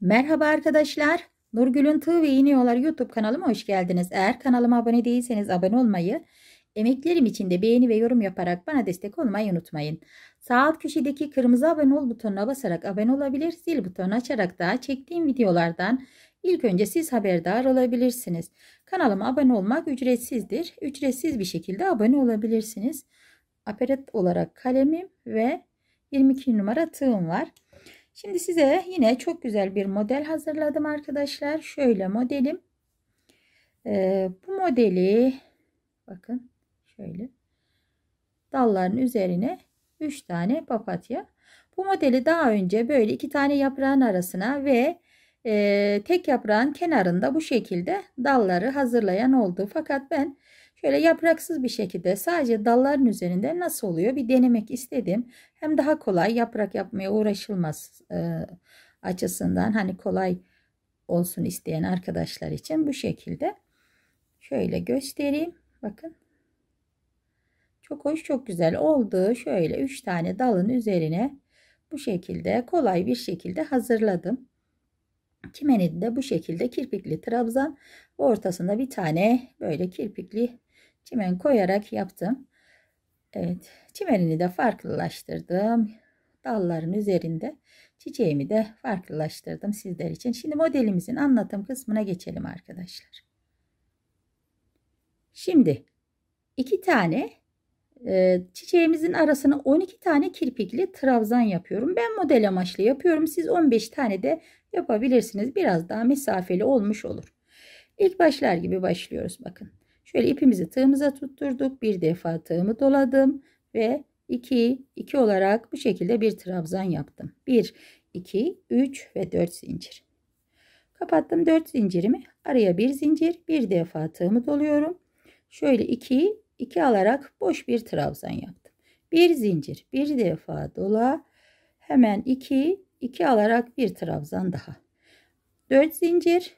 Merhaba arkadaşlar. Nurgül'ün Tığ ve İğne Yolları YouTube kanalıma hoş geldiniz. Eğer kanalıma abone değilseniz abone olmayı, emeklerim için de beğeni ve yorum yaparak bana destek olmayı unutmayın. Sağ alt köşedeki kırmızı abone ol butonuna basarak abone olabilir, zil butonu açarak da çektiğim videolardan ilk önce siz haberdar olabilirsiniz. Kanalıma abone olmak ücretsizdir. Ücretsiz bir şekilde abone olabilirsiniz. Aperet olarak kalemim ve 22 numara tığım var. Şimdi size yine çok güzel bir model hazırladım arkadaşlar. Şöyle modelim. Ee, bu modeli bakın şöyle dalların üzerine 3 tane papatya. Bu modeli daha önce böyle 2 tane yaprağın arasına ve e, tek yaprağın kenarında bu şekilde dalları hazırlayan oldu. Fakat ben şöyle yapraksız bir şekilde sadece dalların üzerinde nasıl oluyor bir denemek istedim. Hem daha kolay yaprak yapmaya uğraşılmaz e, açısından hani kolay olsun isteyen arkadaşlar için bu şekilde şöyle göstereyim. Bakın çok hoş çok güzel oldu. Şöyle 3 tane dalın üzerine bu şekilde kolay bir şekilde hazırladım. Kimenidi de bu şekilde kirpikli trabzan ortasında bir tane böyle kirpikli çimen koyarak yaptım. Evet çimenini de farklılaştırdım. Dalların üzerinde çiçeğimi de farklılaştırdım sizler için. Şimdi modelimizin anlatım kısmına geçelim arkadaşlar. Şimdi iki tane ee, çiçeğimizin arasına 12 tane kirpikli trabzan yapıyorum. Ben model amaçlı yapıyorum. Siz 15 tane de yapabilirsiniz. Biraz daha mesafeli olmuş olur. İlk başlar gibi başlıyoruz bakın. Şöyle ipimizi tığımıza tutturduk. Bir defa tığımı doladım ve 2 2 olarak bu şekilde bir trabzan yaptım. 1 2 3 ve 4 zincir. Kapattım 4 zincirimi. Araya bir zincir, bir defa tığımı doluyorum. Şöyle 2 2 alarak boş bir trabzan yaptım. Bir zincir bir defa dola hemen 2 2 alarak bir trabzan daha. 4 zincir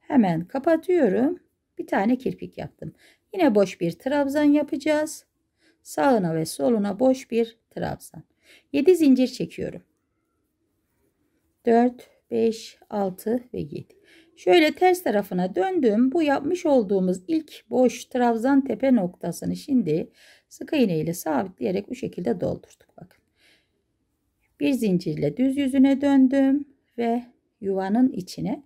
hemen kapatıyorum. Bir tane kirpik yaptım. Yine boş bir trabzan yapacağız. Sağına ve soluna boş bir trabzan. 7 zincir çekiyorum. 4 5 6 ve 7. Şöyle ters tarafına döndüm. Bu yapmış olduğumuz ilk boş trabzan tepe noktasını şimdi sık iğne ile sabitleyerek bu şekilde doldurduk. Bakın. Bir zincirle düz yüzüne döndüm ve yuvanın içine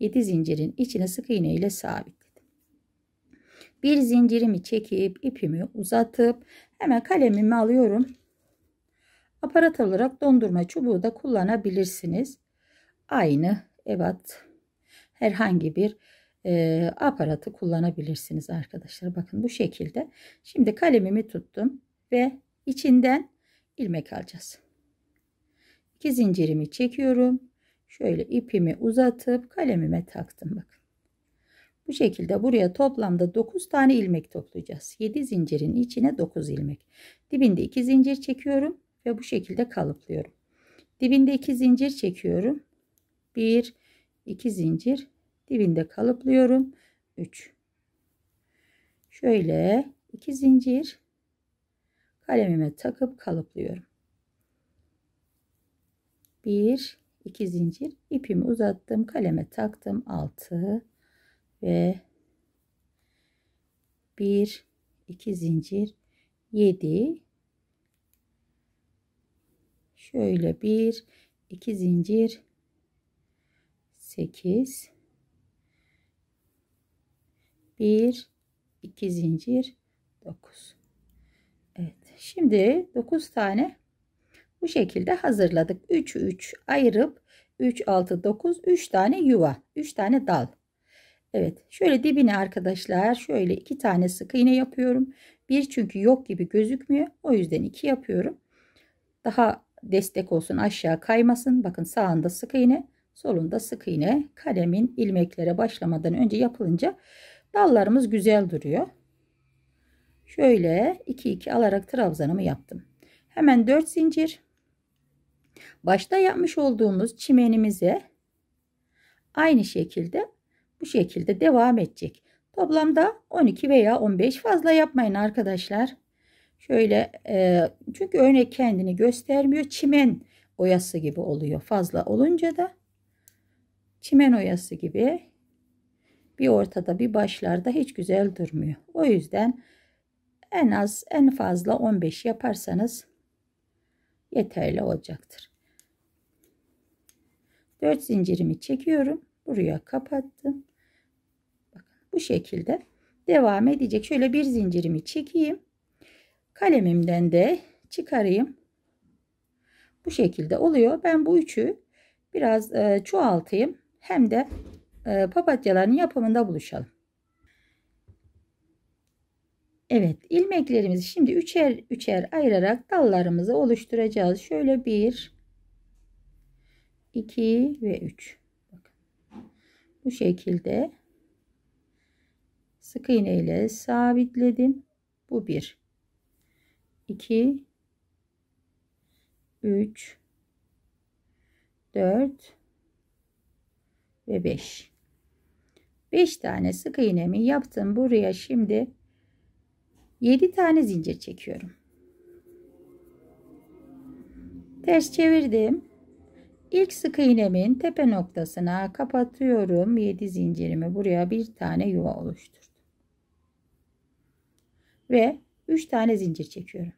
7 zincirin içine sık iğne ile sabitledim. Bir zincirimi çekip ipimi uzatıp hemen kalemimi alıyorum. Aparat olarak dondurma çubuğu da kullanabilirsiniz. Aynı ebat herhangi bir e, aparatı kullanabilirsiniz arkadaşlar. Bakın bu şekilde. Şimdi kalemimi tuttum ve içinden ilmek alacağız. İki zincirimi çekiyorum. Şöyle ipimi uzatıp kalemime taktım. Bakın. Bu şekilde buraya toplamda 9 tane ilmek toplayacağız. 7 zincirin içine 9 ilmek. Dibinde 2 zincir çekiyorum ve bu şekilde kalıplıyorum. Dibinde 2 zincir çekiyorum. 1 2 zincir dibinde kalıplıyorum 3 şöyle 2 zincir kalemime takıp kalıplıyorum 1 2 zincir ipimi uzattım kaleme taktım 6 ve 1 2 zincir 7 şöyle 1 2 zincir 8 1 2 zincir 9 Evet şimdi 9 tane bu şekilde hazırladık 3 3 ayırıp 3 6 9 3 tane yuva 3 tane dal Evet şöyle dibine arkadaşlar şöyle iki tane sık iğne yapıyorum Bir çünkü yok gibi gözükmüyor o yüzden iki yapıyorum daha destek olsun aşağı kaymasın bakın sağında sık iğne Solunda sık iğne kalemin ilmeklere başlamadan önce yapılınca dallarımız güzel duruyor. Şöyle 2 2 alarak trabzanımı yaptım. Hemen 4 zincir başta yapmış olduğumuz çimenimize aynı şekilde bu şekilde devam edecek. Toplamda 12 veya 15 fazla yapmayın arkadaşlar. Şöyle e, çünkü öne kendini göstermiyor. Çimen oyası gibi oluyor fazla olunca da çimen oyası gibi bir ortada bir başlarda hiç güzel durmuyor. O yüzden en az en fazla 15 yaparsanız yeterli olacaktır. 4 zincirimi çekiyorum. Buraya kapattım. Bakın bu şekilde devam edecek. Şöyle bir zincirimi çekeyim. Kalemimden de çıkarayım. Bu şekilde oluyor. Ben bu üçü biraz e, çoğaltayım hem de e, papatyaların yapımında buluşalım. Evet ilmeklerimizi şimdi üçer üçer ayırarak dallarımızı oluşturacağız. Şöyle bir, iki ve üç. Bu şekilde sık iğne ile sabitledim. Bu bir, iki, üç, dört ve 5. 5 tane sık iğnemi yaptım. Buraya şimdi 7 tane zincir çekiyorum. Ters çevirdim. İlk sık iğnemin tepe noktasına kapatıyorum. 7 zincirimi buraya bir tane yuva oluşturdum. Ve 3 tane zincir çekiyorum.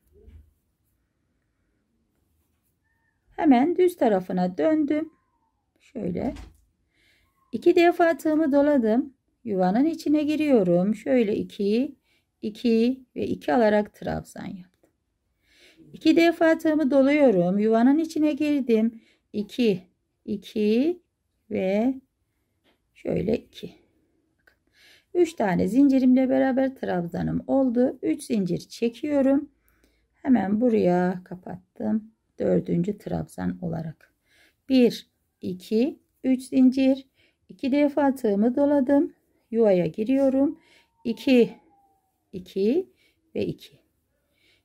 Hemen düz tarafına döndüm. Şöyle İki defa tığımı doladım. Yuvanın içine giriyorum. Şöyle iki, iki ve iki alarak trabzan yaptım. İki defa tığımı doluyorum. Yuvanın içine girdim. İki, iki ve şöyle iki. Üç tane zincirimle beraber trabzanım oldu. Üç zincir çekiyorum. Hemen buraya kapattım. Dördüncü trabzan olarak. Bir, iki, üç zincir 2 defa tığımı doladım. Yuvaya giriyorum. 2 2 ve 2.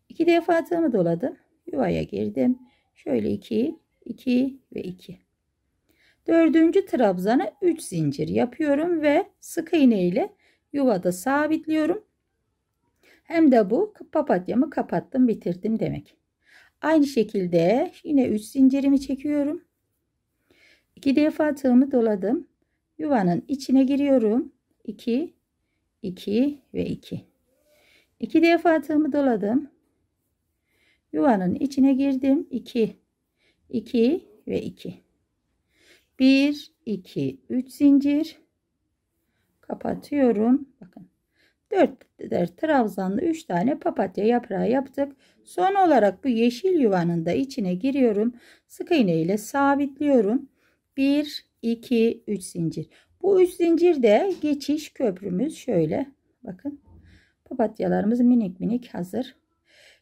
2 defa tığımı doladım. Yuvaya girdim. Şöyle 2 2 ve 2. Dördüncü trabzana 3 zincir yapıyorum ve sık iğne ile yuvada sabitliyorum. Hem de bu papatyamı kapattım bitirdim demek. Aynı şekilde yine 3 zincirimi çekiyorum. 2 defa tığımı doladım yuvanın içine giriyorum. 2, 2 ve 2. 2 defa tığımı doladım. Yuvanın içine girdim. 2, 2 ve 2. 1, 2, 3 zincir. Kapatıyorum. Bakın. 4 der trabzanlı 3 tane papatya yaprağı yaptık. Son olarak bu yeşil yuvanın da içine giriyorum. Sık iğne ile sabitliyorum. 1 2 3 zincir. Bu 3 zincirde geçiş köprümüz şöyle. Bakın. Papatyalarımız minik minik hazır.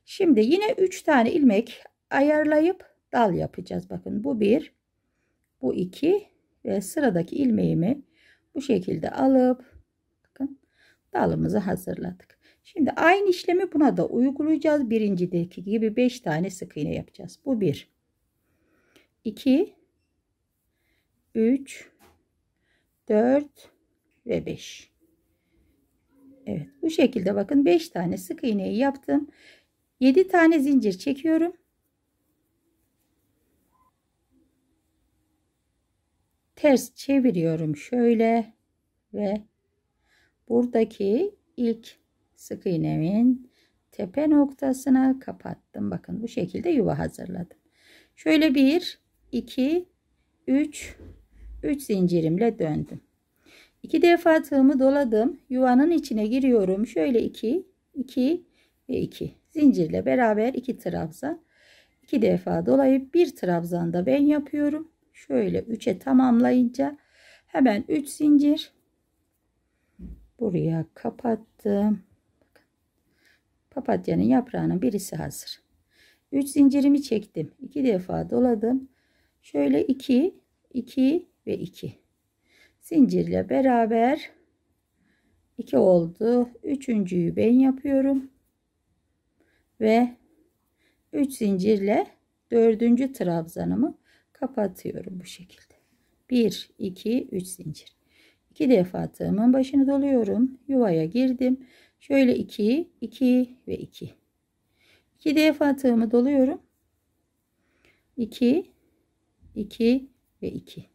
Şimdi yine 3 tane ilmek ayarlayıp dal yapacağız. Bakın bu 1, bu 2 ve sıradaki ilmeğimi bu şekilde alıp bakın dalımızı hazırladık. Şimdi aynı işlemi buna da uygulayacağız. Birincideki gibi 5 tane sık iğne yapacağız. Bu 1. 2 3 4 ve 5 Evet bu şekilde bakın 5 tane sık iğneyi yaptım 7 tane zincir çekiyorum ters çeviriyorum şöyle ve buradaki ilk sık iğnemin tepe noktasına kapattım bakın bu şekilde yuva hazırladım şöyle 1 2 3 3 zincirimle döndüm. 2 defa tığımı doladım. Yuvanın içine giriyorum. Şöyle 2, 2 ve 2. Zincirle beraber 2 trabzan. 2 defa dolayıp bir trabzan da ben yapıyorum. Şöyle 3'e tamamlayınca hemen 3 zincir buraya kapattım. Papatyanın yaprağının birisi hazır. 3 zincirimi çektim. 2 defa doladım. Şöyle 2, 2, ve 2 zincirle beraber 2 oldu üçüncüyü ben yapıyorum ve 3 zincirle dördüncü trabzanımı kapatıyorum bu şekilde 1 2 3 zincir 2 defa tığımın başını doluyorum yuvaya girdim şöyle 2 2 ve 2 2 defa tığımı doluyorum 2 2 ve 2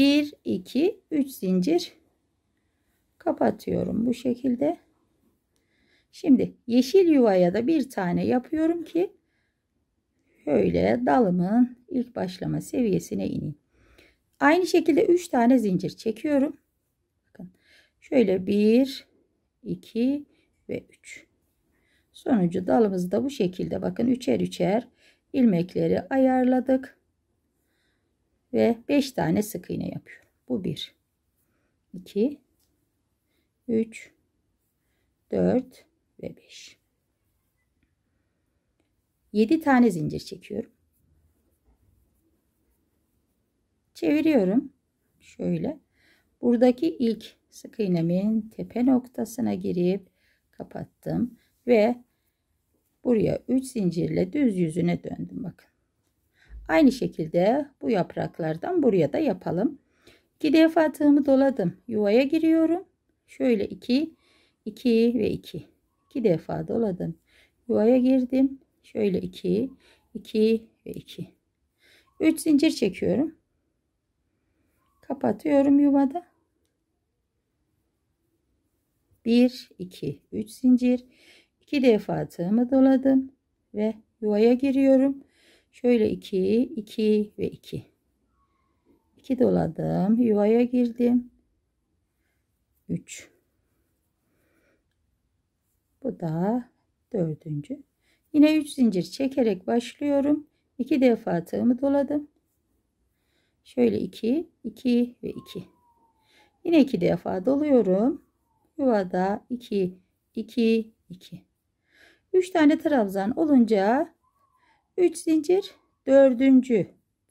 1 2 3 zincir kapatıyorum bu şekilde şimdi yeşil yuvaya da bir tane yapıyorum ki şöyle dalımın ilk başlama seviyesine ineyim aynı şekilde 3 tane zincir çekiyorum bakın şöyle 1 2 ve 3 sonucu dalımızı da bu şekilde bakın üçer üçer ilmekleri ayarladık ve 5 tane sık iğne yapıyorum. Bu 1 2 3 4 ve 5 7 tane zincir çekiyorum. Çeviriyorum. Şöyle. Buradaki ilk sık iğnemin tepe noktasına girip kapattım ve buraya 3 zincirle düz yüzüne döndüm bakın. Aynı şekilde bu yapraklardan buraya da yapalım. İki defa tığımı doladım. Yuvaya giriyorum. Şöyle 2, 2 ve 2. 2 defa doladım. Yuvaya girdim. Şöyle 2, 2 ve 2. 3 zincir çekiyorum. Kapatıyorum yuvada. 1, 2, 3 zincir. 2 defa tığımı doladım ve yuvaya giriyorum. Şöyle 2, 2 ve 2. 2 doladım. Yuvaya girdim. 3. Bu da dördüncü. Yine 3 zincir çekerek başlıyorum. 2 defa tığımı doladım. Şöyle 2, 2 ve 2. Yine 2 defa doluyorum. Yuvada 2, 2, 2. 3 tane trabzan olunca 3 zincir 4.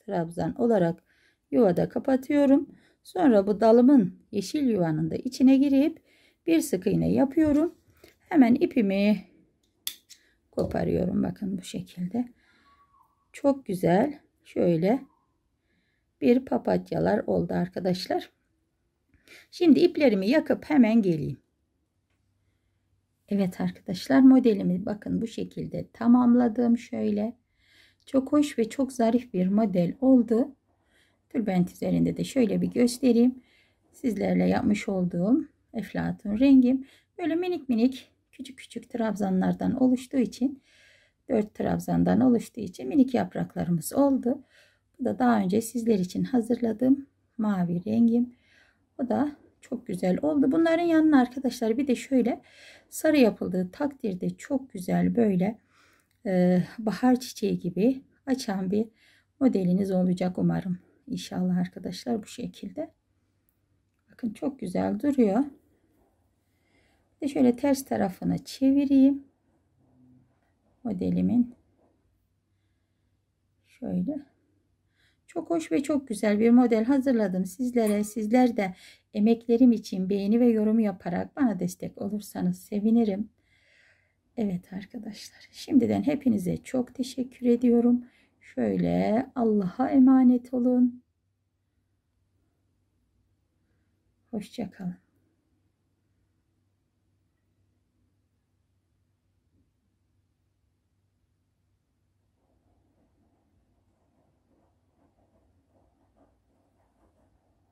trabzan olarak yuvada kapatıyorum. Sonra bu dalımın yeşil yuvanın da içine girip bir sık iğne yapıyorum. Hemen ipimi koparıyorum. Bakın bu şekilde. Çok güzel. Şöyle bir papatyalar oldu arkadaşlar. Şimdi iplerimi yakıp hemen geleyim. Evet arkadaşlar modelimi bakın bu şekilde tamamladım şöyle. Çok hoş ve çok zarif bir model oldu. Tülbent üzerinde de şöyle bir göstereyim. Sizlerle yapmış olduğum eflatun rengim. Böyle minik minik küçük küçük trabzanlardan oluştuğu için 4 trabzandan oluştuğu için minik yapraklarımız oldu. Bu da daha önce sizler için hazırladığım mavi rengim. Bu da çok güzel oldu. Bunların yanına arkadaşlar bir de şöyle sarı yapıldığı takdirde çok güzel böyle e, bahar çiçeği gibi açan bir modeliniz olacak umarım. İnşallah arkadaşlar bu şekilde. Bakın çok güzel duruyor. Ve şöyle ters tarafını çevireyim. Modelimin şöyle çok hoş ve çok güzel bir model hazırladım sizlere. Sizler de emeklerim için beğeni ve yorum yaparak bana destek olursanız sevinirim. Evet arkadaşlar şimdiden hepinize çok teşekkür ediyorum. Şöyle Allah'a emanet olun. Hoşçakalın.